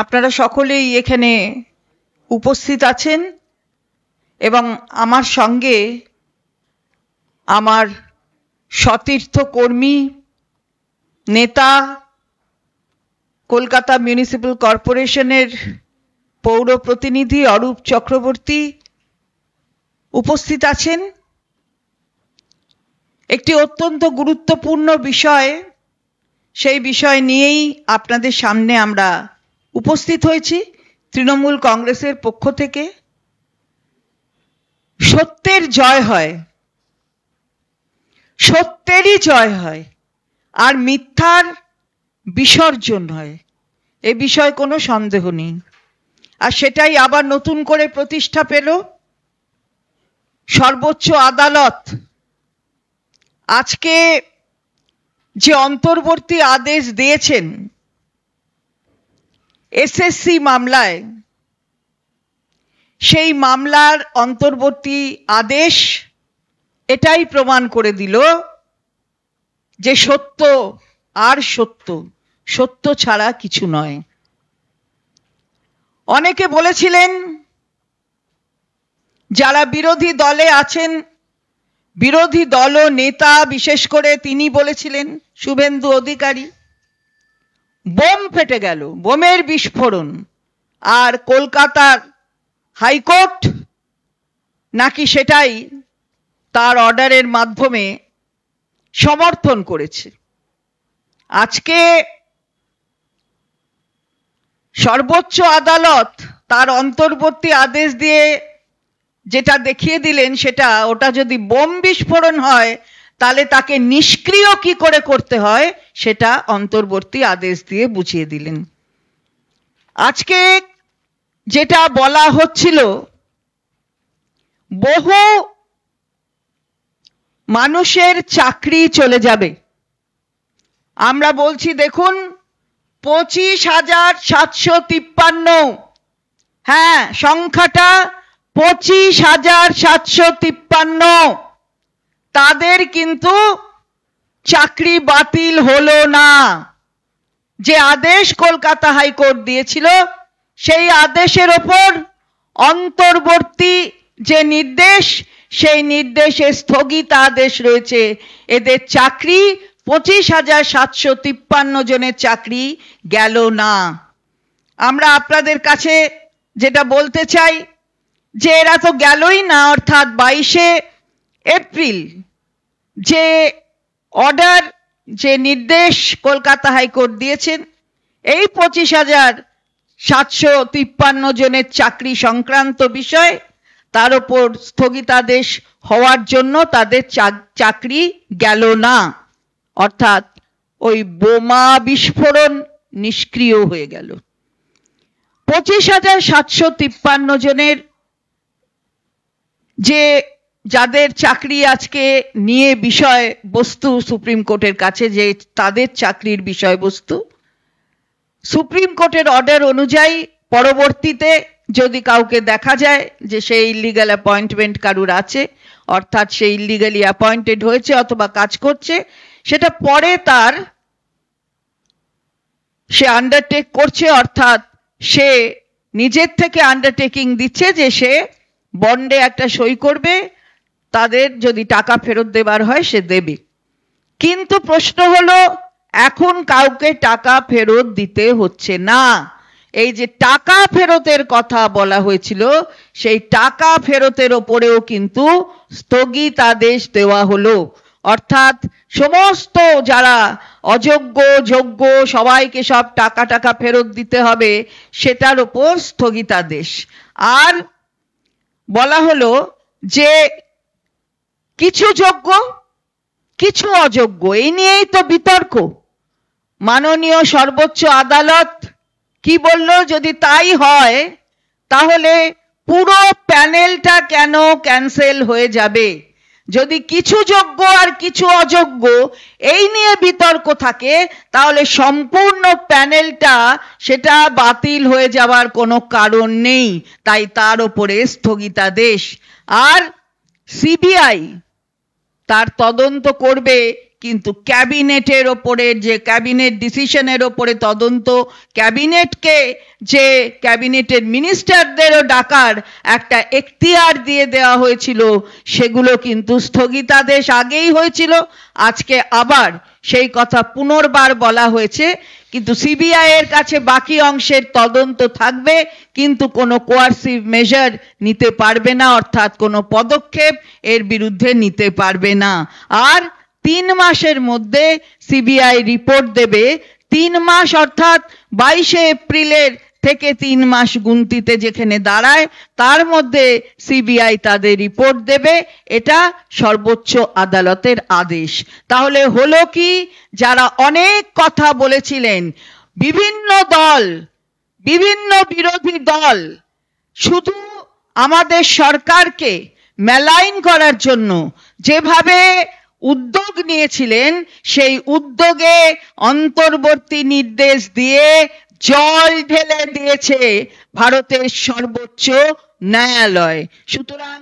আপনারা সকলেই এখানে উপস্থিত আছেন এবং আমার সঙ্গে আমার সতীর্থ কর্মী নেতা কলকাতা মিউনিসিপ্যাল কর্পোরেশনের পৌর প্রতিনিধি অরূপ চক্রবর্তী উপস্থিত আছেন একটি অত্যন্ত গুরুত্বপূর্ণ বিষয় সেই বিষয় নিয়েই আপনাদের সামনে আমরা উপস্থিত হয়েছি তৃণমূল কংগ্রেসের পক্ষ থেকে সত্যের জয় হয় সত্যেরই জয় হয় আর মিথ্যার বিসর্জন হয় এ বিষয়ে কোনো সন্দেহ নেই আর সেটাই আবার নতুন করে প্রতিষ্ঠা পেল সর্বোচ্চ আদালত আজকে যে অন্তর্বর্তী আদেশ দিয়েছেন এসএসসি মামলায় সেই মামলার অন্তর্বর্তী আদেশ এটাই প্রমাণ করে দিল যে সত্য আর সত্য সত্য ছাড়া কিছু নয় অনেকে বলেছিলেন যারা বিরোধী দলে আছেন বিরোধী দল নেতা বিশেষ করে তিনি বলেছিলেন শুভেন্দু অধিকারী বোম ফেটে গেল বোমের বিস্ফোরণ আর কলকাতার হাইকোর্ট নাকি সেটাই তার অর্ডারের মাধ্যমে সমর্থন করেছে আজকে সর্বোচ্চ আদালত তার অন্তর্বর্তী আদেশ দিয়ে যেটা দেখিয়ে দিলেন সেটা ওটা যদি বোম বিস্ফোরণ হয় তাহলে তাকে নিষ্ক্রিয় কি করে করতে হয় সেটা অন্তর্বর্তী আদেশ দিয়ে বুঝিয়ে দিলেন আজকে যেটা বলা হচ্ছিল বহু মানুষের চাকরি চলে যাবে আমরা বলছি দেখুন পঁচিশ হাজার সাতশো তিপ্পান্ন হ্যাঁ সংখ্যাটা পঁচিশ হাজার সাতশো তিপ্পান্ন তাদের কিন্তু চাকরি বাতিল হলো না যে আদেশ কলকাতা হাইকোর্ট দিয়েছিল সেই আদেশের ওপর অন্তর্বর্তী যে নির্দেশ সেই নির্দেশে স্থগিত আদেশ রয়েছে এদের চাকরি পঁচিশ হাজার সাতশো তিপ্পান্ন জনের চাকরি গেল না আমরা আপনাদের কাছে যেটা বলতে চাই যে এরা তো গেলই না অর্থাৎ বাইশে এপ্রিল যে অর্ডার যে নির্দেশ কলকাতা হাইকোর্ট দিয়েছেন এই পঁচিশ হাজার সাতশো তিপ্পান্ন জনের চাকরি সংক্রান্ত বিষয় তার ওপর স্থগিতাদেশ হওয়ার জন্য তাদের চাকরি গেল না অর্থাৎ ওই বোমা বিস্ফোরণ নিষ্ক্রিয় হয়ে গেল পঁচিশ হাজার সাতশো তিপ্পান্ন জনের যে যাদের চাকরি আজকে নিয়ে বিষয় বস্তু সুপ্রিম কোর্টের কাছে যে তাদের চাকরির বিষয়বস্তু সুপ্রিম কোর্টের অর্ডার অনুযায়ী পরবর্তীতে যদি কাউকে দেখা যায় যে সেই ইলিগাল অ্যাপয়েন্টমেন্ট কারুর আছে অর্থাৎ সে ইলিগালি অ্যাপয়েন্টেড হয়েছে অথবা কাজ করছে সেটা পরে তার সে আন্ডারটেক করছে অর্থাৎ সে নিজের থেকে আন্ডারটেকিং দিচ্ছে যে সে বন্ডে একটা সই করবে তাদের যদি টাকা ফেরত দেবার হয় সে দেবে কিন্তু প্রশ্ন হলো এখন কাউকে টাকা ফেরত দিতে হচ্ছে না এই যে টাকা ফেরতের কথা বলা হয়েছিল সেই টাকা ফেরতের ওপরেও কিন্তু স্থগিতাদেশ দেওয়া হলো অর্থাৎ সমস্ত যারা অযোগ্য যোগ্য সবাইকে সব টাকা টাকা ফেরত দিতে হবে সেটার ওপর স্থগিতাদেশ আর বলা হলো যে কিছু যোগ্য কিছু অযোগ্য এই নিয়েই তো বিতর্ক মাননীয় সর্বোচ্চ আদালত কি বলল যদি তাই হয় তাহলে পুরো প্যানেলটা কেন ক্যান্সেল হয়ে যাবে যদি কিছু যোগ্য আর কিছু অযোগ্য এই নিয়ে বিতর্ক থাকে তাহলে সম্পূর্ণ প্যানেলটা সেটা বাতিল হয়ে যাওয়ার কোনো কারণ নেই তাই তার ওপরে স্থগিতাদেশ আর সিবিআই তার তদন্ত করবে কিন্তু ক্যাবিনেটের ওপরে যে ক্যাবিনেট ডিসিশনের ওপরে তদন্ত ক্যাবিনেটকে যে ক্যাবিনেটের মিনিস্টারদেরও ডাকার একটা এখতিয়ার দিয়ে দেওয়া হয়েছিল সেগুলো কিন্তু স্থগিতাদেশ আগেই হয়েছিল আজকে আবার সেই কথা পুনর্বার বলা হয়েছে কিন্তু সিবিআই এর কাছে বাকি অংশের তদন্ত থাকবে কিন্তু কোনো কোয়ারসিভ মেজার নিতে পারবে না অর্থাৎ কোনো পদক্ষেপ এর বিরুদ্ধে নিতে পারবে না আর তিন মাসের মধ্যে সিবিআই রিপোর্ট দেবে তিন মাস অর্থাৎ বাইশে এপ্রিলের থেকে তিন মাস গুনতিতে যেখানে দাঁড়ায় তার মধ্যে সিবিআই তাদের রিপোর্ট দেবে এটা সর্বোচ্চ আদালতের আদেশ তাহলে হলো কি যারা অনেক কথা বলেছিলেন বিভিন্ন দল বিভিন্ন বিরোধী দল শুধু আমাদের সরকারকে মেলাইন করার জন্য যেভাবে উদ্যোগ নিয়েছিলেন সেই উদ্যোগে অন্তর্বর্তী নির্দেশ দিয়ে জল ঢেলে দিয়েছে ভারতের সর্বোচ্চ ন্যায়ালয় সুতরাং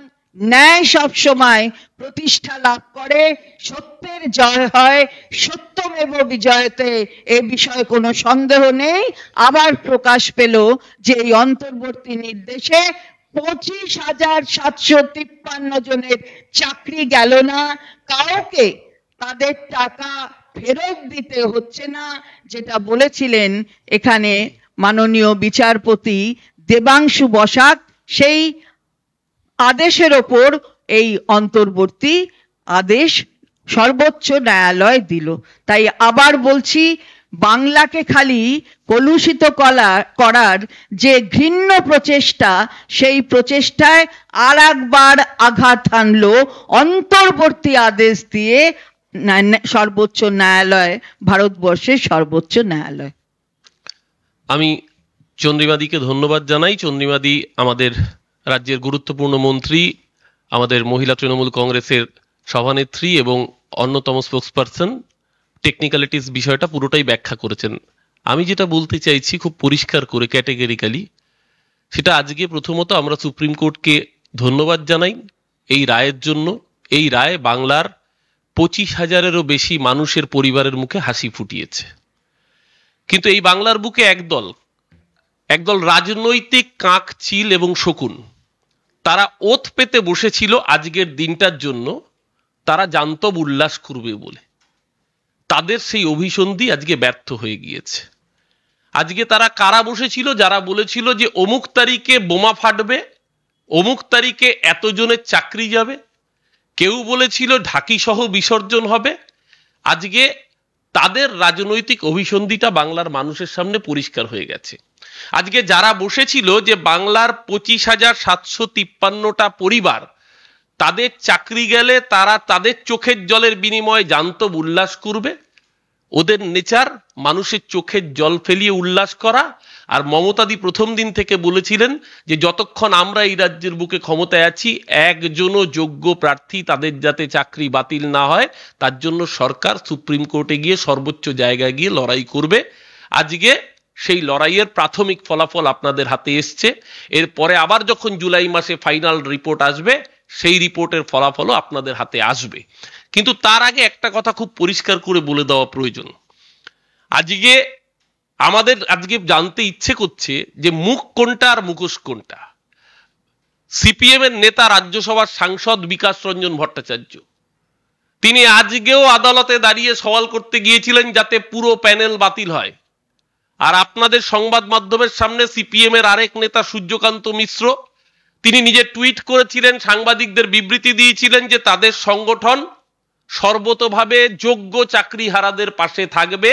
ন্যায় সবসময় প্রতিষ্ঠা লাভ করে সত্যের জয় হয় সত্যমেব বিজয়তে এ বিষয়ে কোনো সন্দেহ নেই আবার প্রকাশ পেল যে এই অন্তর্বর্তী নির্দেশে পঁচিশ হাজার সাতশো তিপ্পান্ন জনের চাকরি গেল না কাউকে তাদের টাকা ফেরত দিতে হচ্ছে না যেটা বলেছিলেন এখানে মাননীয় বিচারপতি দেবাংশু বসাক সেই আদেশের ওপর এই অন্তর্বর্তী আদেশ সর্বোচ্চ ন্যায়ালয় দিল তাই আবার বলছি বাংলাকে খালি কলুষিত কলা করার যে ঘৃণ্য প্রচেষ্টা সেই প্রচেষ্টায় আর একবার আঘাত আনল অন্তর্বর্তী আদেশ দিয়ে সর্বোচ্চ ন্যায়ালয় ভারতবর্ষের সর্বোচ্চ ন্যায়ালয় আমি চন্দ্রিমাদিকে ধন্যবাদ জানাই চন্দ্রিমাদি আমাদের রাজ্যের গুরুত্বপূর্ণ মন্ত্রী আমাদের মহিলা তৃণমূল কংগ্রেসের সভানেত্রী এবং অন্যতম স্পোক্সপারসন টেকনিক্যালিটিস বিষয়টা পুরোটাই ব্যাখ্যা করেছেন আমি যেটা বলতে চাইছি খুব পরিষ্কার করে ক্যাটেগরিক্যালি সেটা আজকে প্রথমত আমরা সুপ্রিম কোর্টকে ধন্যবাদ জানাই এই রায়ের জন্য এই রায় বাংলার পঁচিশ হাজারেরও বেশি মানুষের পরিবারের মুখে হাসি ফুটিয়েছে কিন্তু এই বাংলার বুকে একদল একদল রাজনৈতিক কাঁক চিল এবং শকুন তারা ওত পেতে বসেছিল আজকের দিনটার জন্য তারা জানত উল্লাস করবে বলে তাদের সেই অভিসন্ধি আজকে ব্যর্থ হয়ে গিয়েছে আজকে তারা কারা বসেছিল যারা বলেছিল যে অমুক তারিখে বোমা ফাটবে অমুক তারিখে এতজনের চাকরি যাবে কেউ বলেছিল ঢাকি সহ বিসর্জন হবে আজকে তাদের রাজনৈতিক অভিসন্ধিটা বাংলার মানুষের সামনে পরিষ্কার হয়ে গেছে আজকে যারা বসেছিল যে বাংলার পঁচিশ হাজার সাতশো তিপ্পান্নটা পরিবার তাদের চাকরি গেলে তারা তাদের চোখের জলের বিনিময়ে জানত উল্লাস করবে ওদের নেচার মানুষের চোখের জল ফেলিয়ে উল্লাস করা আর মমতাদি প্রথম দিন থেকে বলেছিলেন যে যতক্ষণ আমরা এই রাজ্যের বুকে ক্ষমতায় আছি একজনও যোগ্য প্রার্থী তাদের যাতে চাকরি বাতিল না হয় তার জন্য সরকার সুপ্রিম কোর্টে গিয়ে সর্বোচ্চ জায়গায় গিয়ে লড়াই করবে আজকে সেই লড়াইয়ের প্রাথমিক ফলাফল আপনাদের হাতে এসছে এরপরে আবার যখন জুলাই মাসে ফাইনাল রিপোর্ট আসবে সেই রিপোর্টের ফলাফলও আপনাদের হাতে আসবে কিন্তু তার আগে একটা কথা খুব পরিষ্কার করে বলে দেওয়া প্রয়োজন আজকে আমাদের আজকে জানতে ইচ্ছে করছে যে মুখ কোনটা আর মুখোশ কোনটা সিপিএম এর নেতা রাজ্যসভার সাংসদ বিকাশ রঞ্জন ভট্টাচার্য তিনি আজকেও আদালতে দাঁড়িয়ে সওয়াল করতে গিয়েছিলেন যাতে পুরো প্যানেল বাতিল হয় আর আপনাদের সংবাদ মাধ্যমের সামনে সিপিএম এর আরেক নেতা সূর্যকান্ত মিশ্র তিনি নিজে টুইট করেছিলেন সাংবাদিকদের বিবৃতি দিয়েছিলেন যে তাদের সংগঠন সর্বতভাবে যোগ্য চাকরিহারাদের পাশে থাকবে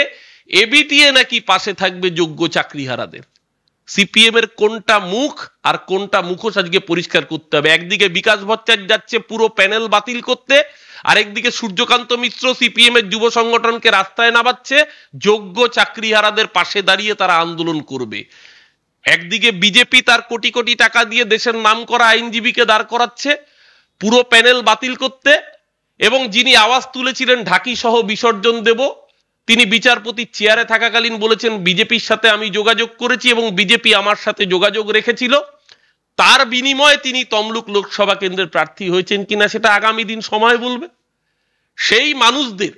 এবিটিএ নাকি পাশে থাকবে যোগ্য চাকরিহারাদের সিপিএম এর কোনটা মুখ আর কোনটা মুখোশ আজকে পরিষ্কার করতে হবে একদিকে বিকাশ ভট্টাচার্য যাচ্ছে পুরো প্যানেল বাতিল করতে আরেকদিকে সূর্যকান্ত মিত্র সিপিএম এর যুব সংগঠনকে রাস্তায় নামাচ্ছে যোগ্য চাকরিহারাদের পাশে দাঁড়িয়ে তারা আন্দোলন করবে একদিকে বিজেপি তার কোটি কোটি টাকা দিয়ে দেশের নাম করা আইনজীবীকে দাঁড় করাচ্ছে পুরো প্যানেল বাতিল করতে এবং যিনি আওয়াজ তুলেছিলেন ঢাকি সহ বিসর্জন দেব তিনি বিচারপতি চেয়ারে থাকাকালীন বলেছেন বিজেপির সাথে আমি যোগাযোগ করেছি এবং বিজেপি আমার সাথে যোগাযোগ রেখেছিল তার বিনিময়ে তিনি তমলুক লোকসভা কেন্দ্রের প্রার্থী হয়েছেন কিনা সেটা আগামী দিন সময় বলবে সেই মানুষদের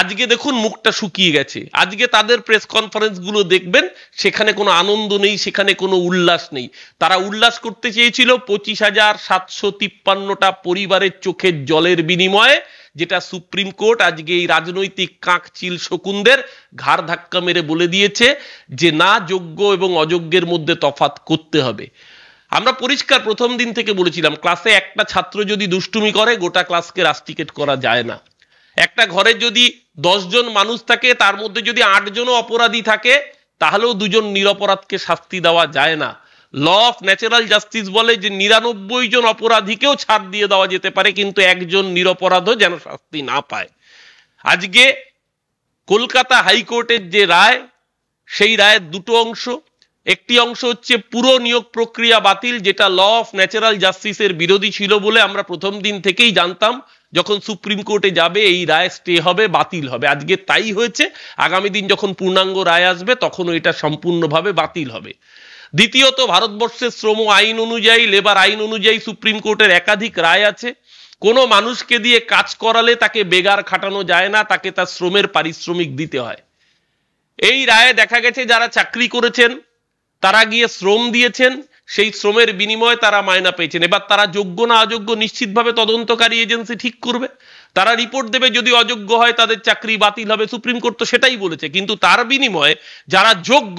আজকে দেখুন মুখটা শুকিয়ে গেছে আজকে তাদের প্রেস কনফারেন্সগুলো দেখবেন সেখানে কোনো আনন্দ নেই সেখানে কোনো উল্লাস নেই তারা উল্লাস করতে চেয়েছিল পঁচিশ হাজার সাতশো তিপ্পান্নটা পরিবারের চোখের জলের বিনিময়ে যেটা সুপ্রিম কোর্ট আজকে এই রাজনৈতিক কাঁকচিল শকুনদের ঘাড় ধাক্কা মেরে বলে দিয়েছে যে না যোগ্য এবং অযোগ্যের মধ্যে তফাত করতে হবে আমরা পরিষ্কার প্রথম দিন থেকে বলেছিলাম ক্লাসে একটা ছাত্র যদি দুষ্টুমি করে গোটা ক্লাসকে রাস্টিকেট করা যায় না একটা ঘরে যদি জন মানুষ থাকে তার মধ্যে যদি আটজনও অপরাধী থাকে তাহলেও দুজন নিরপরাধকে শাস্তি দেওয়া যায় না ল অফ ন্যাচারাল জাস্টিস বলে যে নিরানব্বই জন অপরাধীকেও ছাড় দিয়ে দেওয়া যেতে পারে কিন্তু একজন নিরপরাধও যেন শাস্তি না পায় আজকে কলকাতা হাইকোর্টের যে রায় সেই রায়ের দুটো অংশ একটি অংশ হচ্ছে পুরো নিয়োগ প্রক্রিয়া বাতিল যেটা ল অফ ন্যাচারাল জাস্টিসের বিরোধী ছিল বলে আমরা প্রথম দিন থেকেই জানতাম যখন সুপ্রিম কোর্টে যাবে এই রায় স্টে হবে বাতিল হবে আজকে তাই হয়েছে আগামী দিন যখন পূর্ণাঙ্গ রায় আসবে তখন এটা সম্পূর্ণভাবে বাতিল হবে দ্বিতীয়ত ভারতবর্ষের শ্রম আইন অনুযায়ী লেবার আইন অনুযায়ী সুপ্রিম কোর্টের একাধিক রায় আছে কোনো মানুষকে দিয়ে কাজ করালে তাকে বেগার খাটানো যায় না তাকে তার শ্রমের পারিশ্রমিক দিতে হয় এই রায়ে দেখা গেছে যারা চাকরি করেছেন তারা গিয়ে শ্রম দিয়েছেন সেই শ্রমের বিনিময়ে তারা মায়না পেয়েছেন এবার তারা যোগ্য না অযোগ্য নিশ্চিতভাবে তদন্তকারী এজেন্সি ঠিক করবে তারা রিপোর্ট দেবে যদি অযোগ্য হয় তাদের চাকরি বাতিল হবে সুপ্রিম কোর্ট তো সেটাই বলেছে কিন্তু তার বিনিময়ে যারা যোগ্য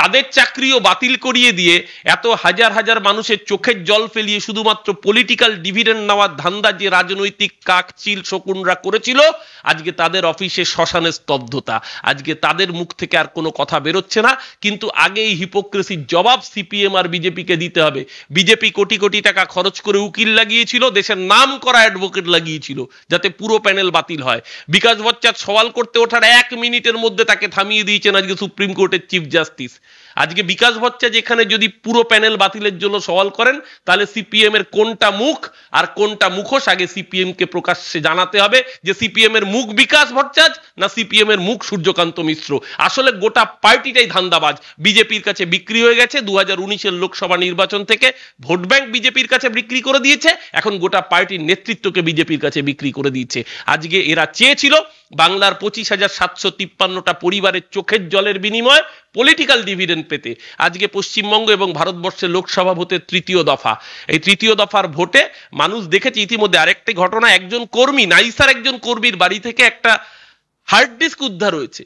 তাদের চাকরিও বাতিল করিয়ে দিয়ে এত হাজার হাজার মানুষের চোখের জল ফেলিয়ে শুধুমাত্র পলিটিক্যাল ডিভিডেন্ড নেওয়ার ধান্দা যে রাজনৈতিক কাকচিল শকুনরা করেছিল আজকে তাদের অফিসে শ্মশানে স্তব্ধতা আজকে তাদের মুখ থেকে আর কোনো কথা বেরোচ্ছে না কিন্তু আগে এই হিপোক্রেসির জবাব সিপিএম আর বিজেপিকে দিতে হবে বিজেপি কোটি কোটি টাকা খরচ করে উকিল লাগিয়েছিল দেশের নাম করা অ্যাডভোকেট লাগিয়েছিল যাতে পুরো প্যানেল বাতিল হয় বিকাশ বচ্চার সওয়াল করতে ওঠার এক মিনিটের মধ্যে তাকে থামিয়ে দিয়েছেন আজকে সুপ্রিম কোর্টের চিফ জাস্টিস আজকে বিকাশ ভট্টা যেখানে যদি পুরো প্যানেল বাতিলের জন্য সওয়াল করেন তাহলে সিপিএম এর কোনটা মুখ আর কোনটা মুখোশ আগে সিপিএম কে প্রকাশ্যে জানাতে হবে যে সিপিএম এর মুখ বিকাশ ভট্টাচার্য না সিপিএম এর মুখ সূর্যকান্ত মিশ্র আসলে গোটা পার্টিটাই ধান্দাবাজ বিজেপির কাছে বিক্রি হয়ে গেছে দু হাজার উনিশের লোকসভা নির্বাচন থেকে ভোট ব্যাংক বিজেপির কাছে বিক্রি করে দিয়েছে এখন গোটা পার্টির নেতৃত্বকে বিজেপির কাছে বিক্রি করে দিয়েছে আজকে এরা চেয়েছিল বাংলার পঁচিশ হাজার সাতশো তিপ্পান্নটা পরিবারের চোখের জলের বিনিময় পলিটিক্যাল ডিভিডেন্ড পেতে আজকে পশ্চিমবঙ্গ এবং ভারতবর্ষের লোকসভা ভোটের তৃতীয় দফা এই তৃতীয় দফার ভোটে মানুষ দেখেছে ইতিমধ্যে আরেকটি ঘটনা একজন কর্মী নাইসার একজন কর্মীর বাড়ি থেকে একটা হার্ড ডিস্ক উদ্ধার হয়েছে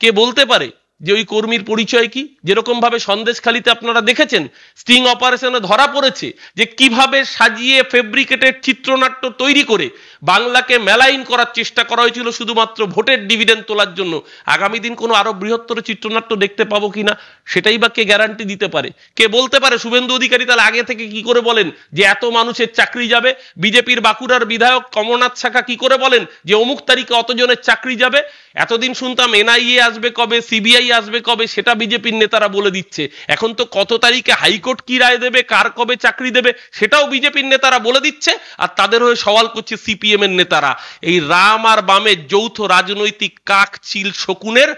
কে বলতে পারে যে ওই কর্মীর পরিচয় কি যেরকম ভাবে সন্দেশখালিতে আপনারা দেখেছেন স্টিং অপারেশনে ধরা পড়েছে যে কিভাবে সাজিয়ে ফেব্রিকেটের চিত্রনাট্য তৈরি করে বাংলাকে মেলাইন করার চেষ্টা করা হয়েছিল শুধুমাত্র ভোটের ডিভিডেন্ড তোলার জন্য আগামী দিন কোনো আরো বৃহত্তর চিত্রনাট্য দেখতে পাবো কিনা সেটাই বা কে গ্যারান্টি দিতে পারে কে বলতে পারে শুভেন্দু অধিকারী তাহলে আগে থেকে কি করে বলেন যে এত মানুষের চাকরি যাবে বিজেপির বাঁকুড়ার বিধায়ক কমলনাথ শাখা কি করে বলেন যে অমুক তারিখে অতজনের চাকরি যাবে এতদিন শুনতাম এনআইএ আসবে কবে সিবিআই রায় আসবে কবে সেটা বিজেপির নেতারা বলে দিচ্ছে এখন তো কত তারিখে হাইকোর্ট কি রায় দেবে কার কবে চাকরি দেবে সেটাও বিজেপির নেতারা বলে দিচ্ছে আর তাদের হয়ে সওয়াল করছে সিপিএম এর নেতারা এই রাম আর বামের যৌথ রাজনৈতিক কাক চিল শকুনের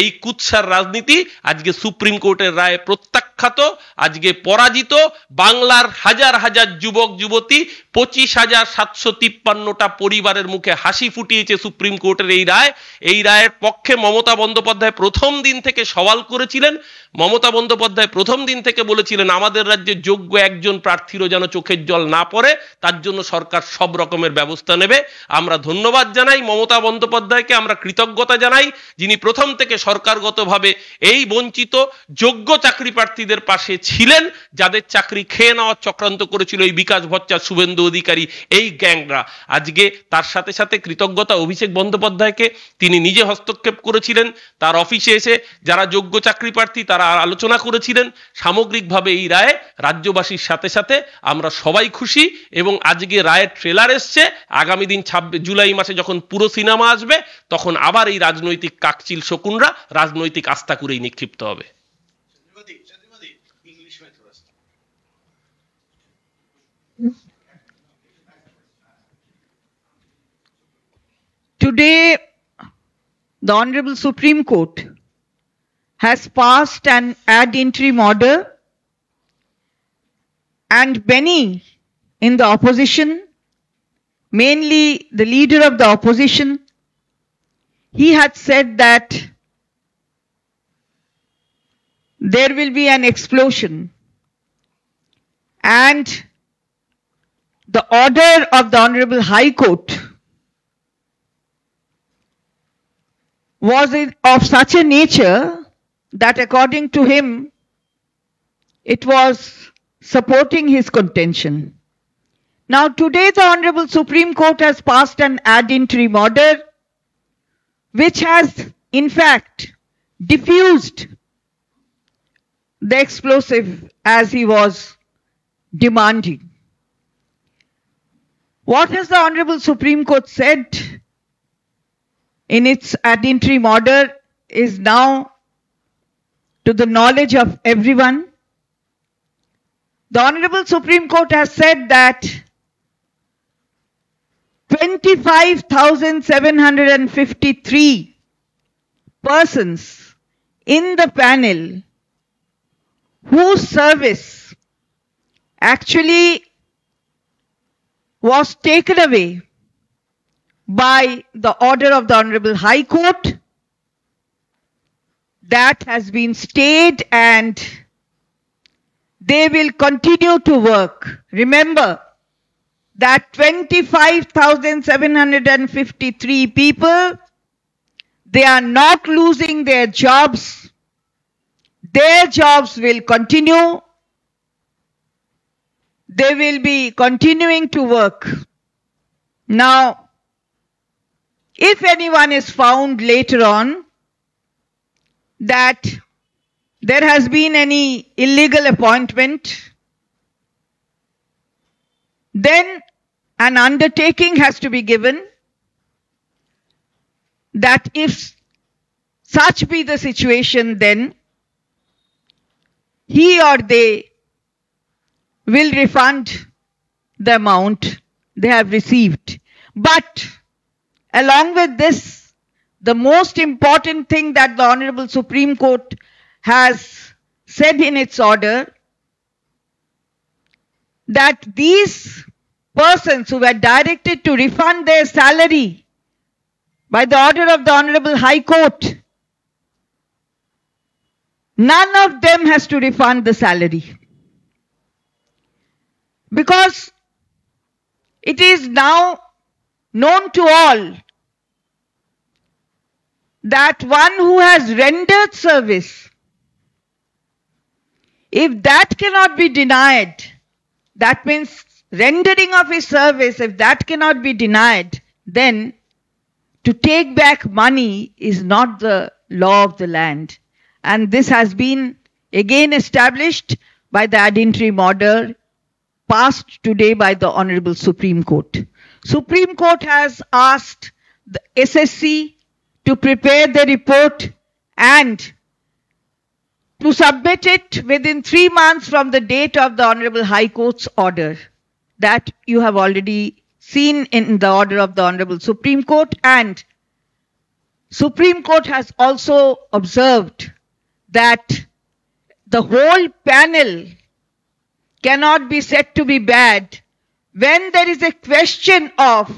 এই কুৎসার রাজনীতি আজকে সুপ্রিম কোর্টের রায় প্রত্যাখ্যা প্রত্যাখ্যাত আজকে পরাজিত বাংলার হাজার হাজার যুবক যুবতী পঁচিশ হাজার সাতশো তিপ্পান্নটা পরিবারের মুখে হাসি ফুটিয়েছে সুপ্রিম কোর্টের এই রায় এই রায়ের পক্ষে মমতা বন্দ্যোপাধ্যায় প্রথম দিন থেকে সওয়াল করেছিলেন মমতা বন্দ্যোপাধ্যায় প্রথম দিন থেকে বলেছিলেন আমাদের রাজ্যে যোগ্য একজন প্রার্থীরও যেন চোখের জল না পড়ে তার জন্য সরকার সব রকমের ব্যবস্থা নেবে আমরা ধন্যবাদ জানাই মমতা বন্দ্যোপাধ্যায়কে আমরা কৃতজ্ঞতা জানাই যিনি প্রথম থেকে সরকারগতভাবে এই বঞ্চিত যোগ্য চাকরি প্রার্থী ব্যক্তিদের পাশে ছিলেন যাদের চাকরি খেয়ে নেওয়ার চক্রান্ত করেছিল এই বিকাশ ভট্টার শুভেন্দু অধিকারী এই গ্যাংরা আজকে তার সাথে সাথে কৃতজ্ঞতা অভিষেক বন্দ্যোপাধ্যায়কে তিনি নিজে হস্তক্ষেপ করেছিলেন তার অফিসে এসে যারা যোগ্য চাকরি প্রার্থী তারা আলোচনা করেছিলেন সামগ্রিকভাবে এই রায়ে রাজ্যবাসীর সাথে সাথে আমরা সবাই খুশি এবং আজকে রায়ের ট্রেলার এসছে আগামী দিন ছাব্বিশ জুলাই মাসে যখন পুরো সিনেমা আসবে তখন আবার এই রাজনৈতিক কাকচিল শকুনরা রাজনৈতিক আস্থা করেই নিক্ষিপ্ত হবে Today, the Honorable Supreme Court has passed an ad interim order and many in the opposition, mainly the leader of the opposition, he had said that there will be an explosion and the order of the Honorable High Court was of such a nature that according to him, it was supporting his contention. Now today the Honorable Supreme Court has passed an ad interim order which has in fact diffused the explosive as he was demanding. What has the Honorable Supreme Court said in its ad interim order is now to the knowledge of everyone. The Honorable Supreme Court has said that 25,753 persons in the panel whose service actually was taken away by the order of the Honorable High Court. That has been stayed and they will continue to work. Remember that 25,753 people, they are not losing their jobs. Their jobs will continue. They will be continuing to work. Now, if anyone is found later on that there has been any illegal appointment, then an undertaking has to be given that if such be the situation, then he or they will refund the amount they have received. But Along with this, the most important thing that the Honorable Supreme Court has said in its order that these persons who were directed to refund their salary by the order of the Honorable High Court, none of them has to refund the salary. Because it is now known to all that one who has rendered service, if that cannot be denied, that means rendering of his service, if that cannot be denied, then to take back money is not the law of the land. And this has been again established by the adintrary order passed today by the Honorable Supreme Court. Supreme Court has asked the SSC to prepare the report and to submit it within three months from the date of the Honorable High Court's order. That you have already seen in the order of the Honorable Supreme Court and Supreme Court has also observed that the whole panel cannot be said to be bad when there is a question of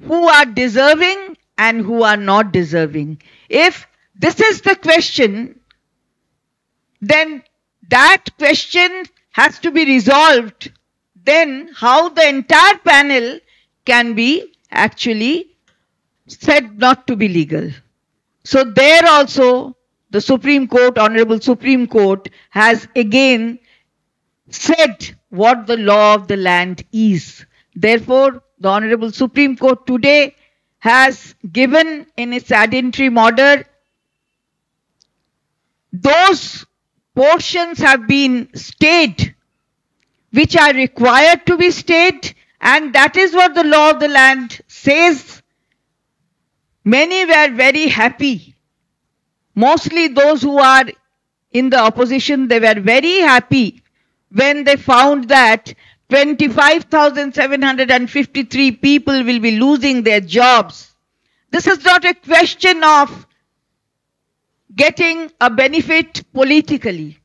who are deserving and who are not deserving, if this is the question, then that question has to be resolved. Then how the entire panel can be actually said not to be legal. So there also the Supreme Court, Honorable Supreme Court has again said what the law of the land is. Therefore, the Honorable Supreme Court today has given in its ad order those portions have been stayed which are required to be stayed and that is what the law of the land says. Many were very happy. Mostly those who are in the opposition, they were very happy when they found that 25,753 people will be losing their jobs. This is not a question of getting a benefit politically.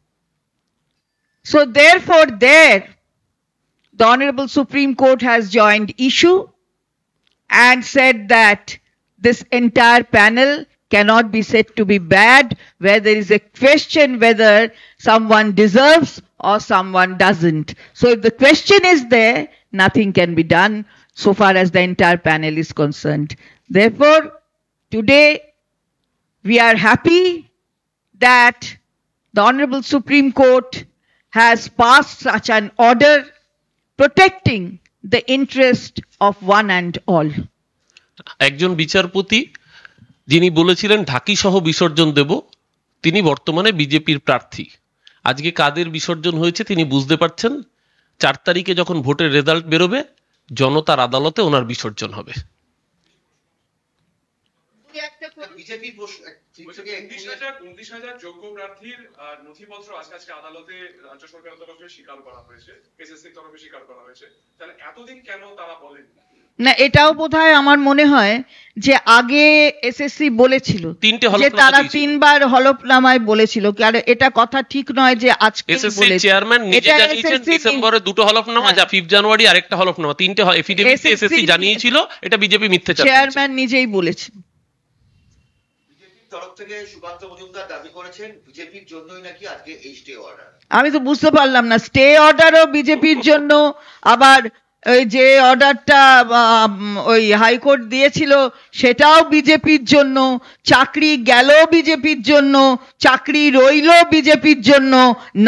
So therefore there, the Honorable Supreme Court has joined issue and said that this entire panel cannot be said to be bad, where there is a question whether someone deserves or someone doesn't. So if the question is there, nothing can be done so far as the entire panel is concerned. Therefore, today we are happy that the Honorable Supreme Court has passed such an order protecting the interest of one and all. একজন বিচারপতি যিনি বলেছিলেন ঢাকি সহ বিসর্জন দেব তিনি বর্তমানে বিজেপির প্রার্থী আজকে কাদের বিসর্জন হয়েছে তিনি বুঝতে পারছেন চার তারিখে যখন ভোটের রেজাল্ট বেরোবে জনতার আদালতে ওনার বিসর্জন হবে এতদিন কেন তারা বলেন না এটাও বোধহয় আমার মনে হয় যে আগে এসএসসি বলেছিল তিনটে যে তারা তিনবার হলফনামায় বলেছিল আর এটা কথা ঠিক নয় যে আজকে এসএসসি চেয়ারম্যান নিজে জানিয়েছেন ডিসেম্বরে দুটো হলফনামা হ্যাঁ। যা 5 জানুয়ারি হলফনামা তিনটে এফিডেভিট এসএসসি জানিয়েছিল এটা বিজেপি মিথ্যা চেয়ারম্যান নিজেই বলেছেন আমি তো বুঝতে পারলাম না স্টে অর্ডারও বিজেপির জন্য আবার ওই যে অর্ডারটা ওই হাইকোর্ট দিয়েছিল সেটাও বিজেপির জন্য চাকরি গেল বিজেপির জন্য চাকরি রইল বিজেপির জন্য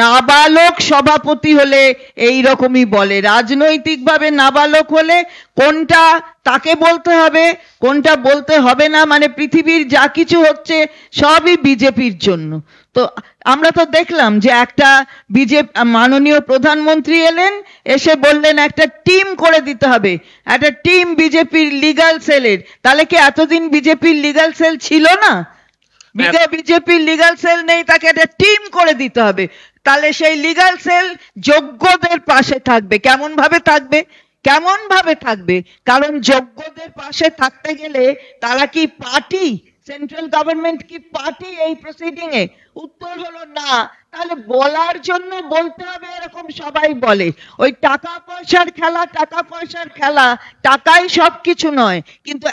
নাবালক সভাপতি হলে এই রকমই বলে রাজনৈতিকভাবে নাবালক হলে কোনটা তাকে বলতে হবে কোনটা বলতে হবে না মানে পৃথিবীর যা কিছু হচ্ছে সবই বিজেপির জন্য তো আমরা তো দেখলাম যে একটা বিজেপি মাননীয় প্রধানমন্ত্রী এলেন এসে বললেন একটা টিম করে দিতে হবে একটা টিম বিজেপির লিগাল সেলের তাহলে কি এতদিন বিজেপির লিগাল সেল ছিল না হ্যাঁ। বিজেপির লিগাল সেল নেই তাকে একটা টিম করে দিতে হবে তাহলে সেই লিগাল সেল যোগ্যদের পাশে থাকবে কেমন ভাবে থাকবে কেমন ভাবে থাকবে কারণ যোগ্যদের পাশে থাকতে গেলে তারা কি পার্টি সেন্ট্রাল গভর্নমেন্ট কি পার্টি এই প্রসিডিং এ উত্তর হলো না তাহলে বলার জন্য বলতে হবে এরকম সবাই বলে ওই টাকা পয়সার খেলা টাকা পয়সার খেলা টাকাই সব কিছু নয় কিন্তু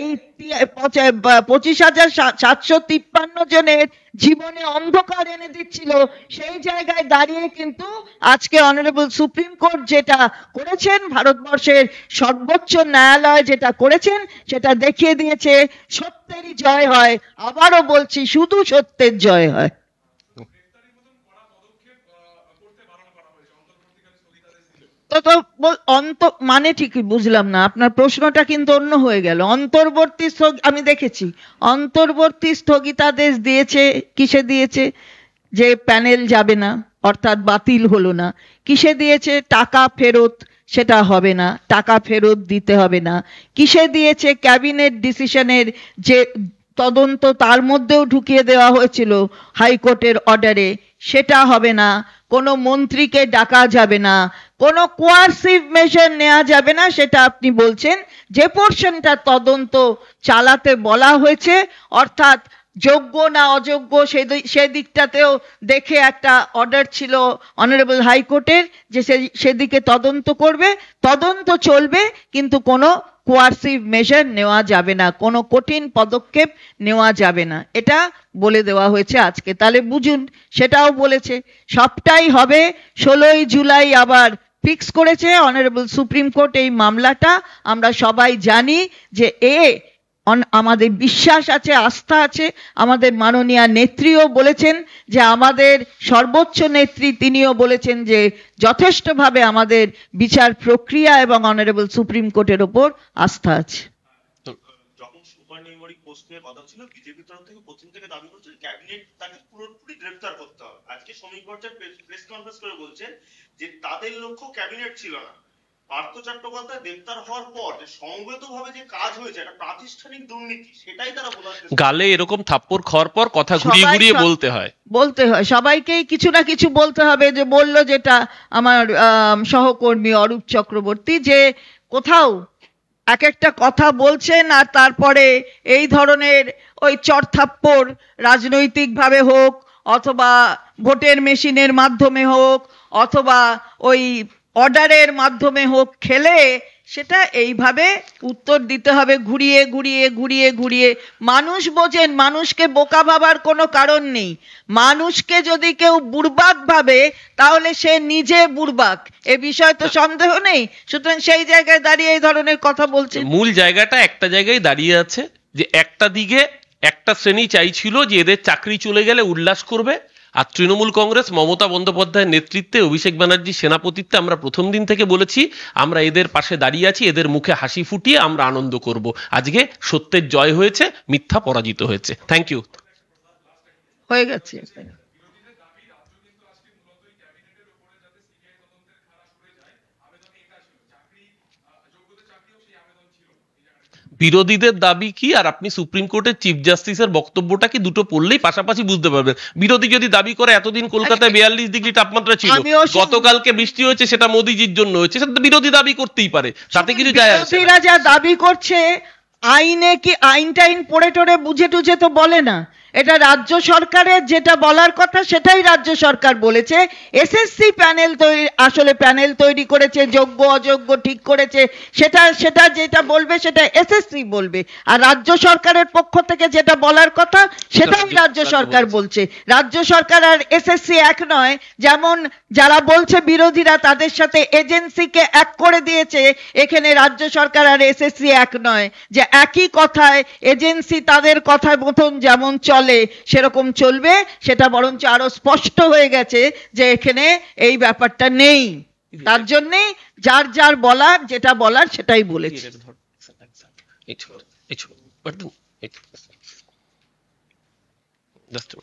এই পঁচিশ হাজার সাতশো তিপ্পান্ন জনের জীবনে অন্ধকার এনে দিচ্ছিল সেই জায়গায় দাঁড়িয়ে কিন্তু আজকে অনারেবল সুপ্রিম কোর্ট যেটা করেছেন ভারতবর্ষের সর্বোচ্চ ন্যায়ালয় যেটা করেছেন সেটা দেখিয়ে দিয়েছে সত্যেরই জয় হয় আবারও বলছি শুধু সত্যের জয় হয় অন্ত মানে ঠিকই বুঝলাম না আপনার প্রশ্নটা কিন্তু অন্য হয়ে গেল অন্তর্বর্তী আমি দেখেছি অন্তর্বর্তী স্থগিতাদেশ দিয়েছে কিসে দিয়েছে যে প্যানেল যাবে না অর্থাৎ বাতিল হলো না কিসে দিয়েছে টাকা ফেরত সেটা হবে না টাকা ফেরত দিতে হবে না কিসে দিয়েছে ক্যাবিনেট ডিসিশনের যে তদন্ত তার মধ্যেও ঢুকিয়ে দেওয়া হয়েছিল হাইকোর্টের অর্ডারে সেটা হবে না কোনো মন্ত্রীকে ডাকা যাবে না কোনো কোয়ারসিভ মেজার নেওয়া যাবে না সেটা আপনি বলছেন যে পোর্শনটা তদন্ত চালাতে বলা হয়েছে অর্থাৎ যোগ্য না অযোগ্য সেদিকটাতেও দেখে একটা অর্ডার ছিল অনারেবল হাইকোর্টের যে সেদিকে তদন্ত করবে তদন্ত চলবে কিন্তু কোনো কোয়ারসিভ মেজার নেওয়া যাবে না কোনো কঠিন পদক্ষেপ নেওয়া যাবে না এটা বলে দেওয়া হয়েছে আজকে তাহলে বুঝুন সেটাও বলেছে সবটাই হবে ষোলোই জুলাই আবার ফিক্স করেছে অনারেবল সুপ্রিম কোর্ট এই মামলাটা আমরা সবাই জানি যে এ আমাদের বিশ্বাস আছে আস্থা আছে আমাদের মাননীয় নেত্রীও বলেছেন যে আমাদের সর্বোচ্চ নেত্রী তিনিও বলেছেন যে যথেষ্টভাবে আমাদের বিচার প্রক্রিয়া এবং অনারেবল সুপ্রিম কোর্টের ওপর আস্থা আছে যে তাদের লক্ষ্য ক্যাবিনেট ছিল না পার্থ চট্টোপাধ্যায় গ্রেপ্তার হওয়ার পর যে ভাবে যে কাজ হয়েছে একটা প্রাতিষ্ঠানিক দুর্নীতি সেটাই তারা বোঝাতে গালে এরকম থাপ্পর খর পর কথা ঘুরিয়ে ঘুরিয়ে বলতে হয় বলতে হয় সবাইকেই কিছু না কিছু বলতে হবে যে বলল যেটা আমার সহকর্মী অরূপ চক্রবর্তী যে কোথাও এক একটা কথা বলছেন আর তারপরে এই ধরনের ওই চরথাপ্পড় রাজনৈতিকভাবে হোক অথবা ভোটের মেশিনের মাধ্যমে হোক অথবা ওই অর্ডারের মাধ্যমে হোক খেলে সেটা এইভাবে উত্তর দিতে হবে ঘুরিয়ে ঘুরিয়ে ঘুরিয়ে ঘুরিয়ে মানুষ বোঝেন মানুষকে বোকা ভাবার কোনো কারণ নেই মানুষকে যদি কেউ বুর্বাক ভাবে তাহলে সে নিজে বুর্বাক এ বিষয়ে তো সন্দেহ নেই সুতরাং সেই জায়গায় দাঁড়িয়ে এই ধরনের কথা বলছে মূল জায়গাটা একটা জায়গায় দাঁড়িয়ে আছে যে একটা দিকে একটা শ্রেণী চাইছিল যে এদের চাকরি চলে গেলে উল্লাস করবে আর তৃণমূল কংগ্রেস মমতা বন্দ্যোপাধ্যায়ের নেতৃত্বে অভিষেক ব্যানার্জি সেনাপতিত্বে আমরা প্রথম দিন থেকে বলেছি আমরা এদের পাশে দাঁড়িয়ে আছি এদের মুখে হাসি ফুটিয়ে আমরা আনন্দ করব আজকে সত্যের জয় হয়েছে মিথ্যা পরাজিত হয়েছে থ্যাংক ইউ হয়ে গেছে বিরোধীদের দাবি কি আর আপনি সুপ্রিম কোর্টের চিফ জাস্টিসের বক্তব্যটা কি দুটো পড়লেই পাশাপাশি বুঝতে পারবেন বিরোধী যদি দাবি করে এতদিন কলকাতায় আচ্ছা, বিয়াল্লিশ ডিগ্রি তাপমাত্রা ছিল গতকালকে বৃষ্টি হয়েছে সেটা মোদিজির জন্য হয়েছে সেটা বিরোধী দাবি করতেই পারে সাথে আচ্ছা, কিছু যায় আসে যা দাবি করছে আইনে কি আইন টাইন পড়ে টরে বুঝে টুঝে তো বলে না এটা রাজ্য সরকারের যেটা বলার কথা সেটাই রাজ্য সরকার বলেছে এসএসসি প্যানেল তৈরি আসলে প্যানেল তৈরি করেছে যোগ্য অযোগ্য ঠিক করেছে সেটা সেটা যেটা বলবে সেটা এসএসসি বলবে আর রাজ্য সরকারের পক্ষ থেকে যেটা বলার কথা সেটাই রাজ্য সরকার বলছে রাজ্য সরকার আর এসএসসি এক নয় যেমন যারা বলছে বিরোধীরা তাদের সাথে এজেন্সিকে এক করে দিয়েছে এখানে রাজ্য সরকার আর এসএসসি এক নয় যে একই কথায় এজেন্সি তাদের কথা মতন যেমন চলে চলে সেরকম চলবে সেটা বরঞ্চ আরো স্পষ্ট হয়ে গেছে যে এখানে এই ব্যাপারটা নেই তার জন্যে যার যার বলার যেটা বলার সেটাই বলেছে